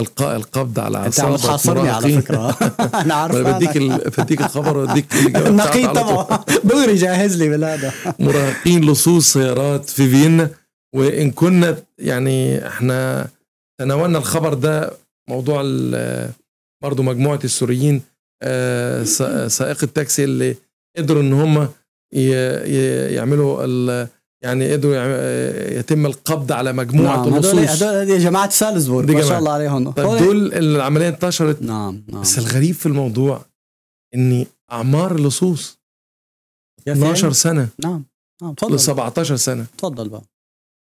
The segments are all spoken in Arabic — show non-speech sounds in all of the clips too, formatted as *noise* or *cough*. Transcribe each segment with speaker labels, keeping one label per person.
Speaker 1: القاء القبض على انت عم تحاصرني على فكره *laughs* انا عارف بديك بديك الخبر بديك *laughs* النقيض طبعا
Speaker 2: دوري *laughs* جاهز لي بالهذا
Speaker 1: مراهقين لصوص سيارات في فيينا وان كنا يعني احنا تناولنا الخبر ده موضوع برضه مجموعه السوريين آه، سائق التاكسي اللي قدروا ان هم يعملوا يعني قدروا يتم القبض على مجموعه نعم. النصوص هدول
Speaker 2: هدول جماعه سالزبورغ ما شاء الله عليهم
Speaker 1: طيب, طيب. دول العمليه انتشرت نعم نعم بس الغريب في الموضوع اني اعمار اللصوص 12 سنه
Speaker 2: نعم نعم تفضل ل
Speaker 1: 17 سنه تفضل بقى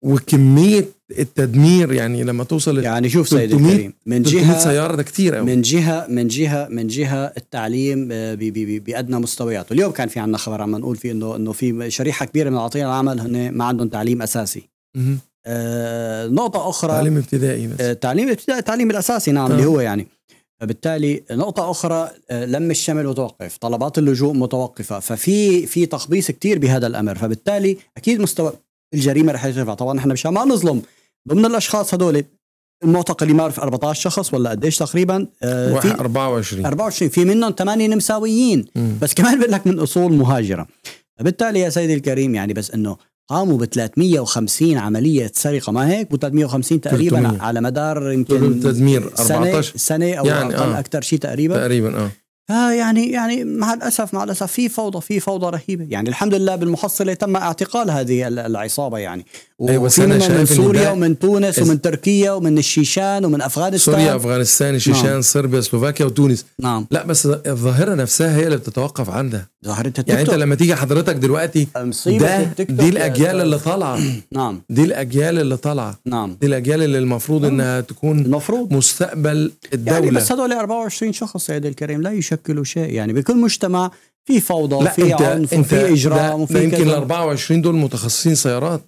Speaker 1: وكميه
Speaker 2: التدمير يعني لما توصل يعني شوف سيد الكريم من جهه سياره ده كثير قوي من جهه من جهه من جهه التعليم آه، بادنى مستوياته اليوم كان في عندنا خبر عم نقول فيه انه انه في شريحه كبيره من عاطين العمل هن ما عندهم تعليم اساسي آه نقطه اخرى تعليم ابتدائي بس آه، تعليم ابتدائي التعليم الاساسي نعم اللي هو يعني فبالتالي نقطة أخرى آه، لم الشمل متوقف طلبات اللجوء متوقفة ففي في تخبيص كتير بهذا الأمر فبالتالي أكيد مستوى الجريمه رح يرتفع طبعا احنا مشان ما نظلم ضمن الاشخاص هدول المعتقل ما بعرف 14 شخص ولا قديش تقريبا آه 24 24 في منهم ثمانيه نمساويين بس كمان بقول لك من اصول مهاجره فبالتالي يا سيدي الكريم يعني بس انه قاموا ب 350 عملية سرقة ما هيك و 350 تقريبا 300. على مدار يمكن تدمير 14 سنة, سنة أو يعني أقل آه. أكثر شيء تقريبا تقريبا آه آه يعني يعني مع الاسف مع الاسف في فوضى في فوضى رهيبه يعني الحمد لله بالمحصله تم اعتقال هذه العصابه يعني أيوة، وفي أيوة من, من سوريا ومن تونس ومن تركيا ومن الشيشان ومن افغانستان سوريا افغانستان نعم. الشيشان نعم.
Speaker 1: صربيا سلوفاكيا وتونس نعم لا بس الظاهره نفسها هي اللي بتتوقف عندها ظاهره التيك يعني انت لما تيجي حضرتك دلوقتي ده دي الاجيال اللي طالعه *clears throat* نعم دي الاجيال اللي طالعه نعم دي الاجيال اللي المفروض نعم. انها تكون المفروض
Speaker 2: مستقبل يعني الدوله يعني بس هدول 24 شخص يا الكريم لا يشك يشكلوا شيء يعني بكل مجتمع في فوضى في عنف في اجرام في يمكن ال
Speaker 1: 24 دول متخصصين سيارات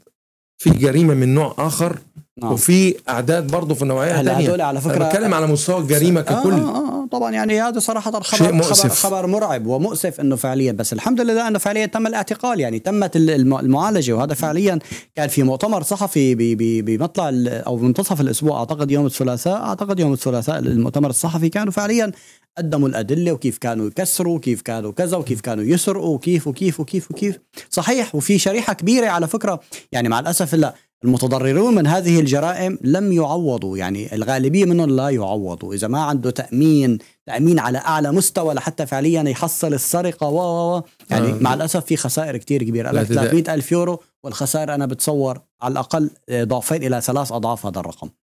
Speaker 1: في جريمه من نوع اخر نعم. وفي اعداد برضه في النوعيه هلا هدول على فكره أنا بتكلم على مستوى الجريمه آه، ككل آه, آه,
Speaker 2: آه طبعا يعني هذا صراحه خبر مؤسف. خبر خبر مرعب ومؤسف انه فعليا بس الحمد لله انه فعليا تم الاعتقال يعني تمت المعالجه وهذا فعليا كان في مؤتمر صحفي بمطلع او منتصف الاسبوع اعتقد يوم الثلاثاء اعتقد يوم الثلاثاء المؤتمر الصحفي كانوا فعليا قدموا الادله وكيف كانوا يكسروا وكيف كانوا كذا وكيف كانوا يسرقوا وكيف وكيف وكيف وكيف صحيح وفي شريحه كبيره على فكره يعني مع الاسف هلا المتضررون من هذه الجرائم لم يعوضوا يعني الغالبيه منهم لا يعوضوا اذا ما عنده تامين تامين على اعلى مستوى لحتى فعليا يحصل السرقه و و يعني آه. مع الاسف في خسائر كتير كبيره قال 300 الف يورو والخسائر انا بتصور على الاقل ضعفين الى ثلاث اضعاف هذا الرقم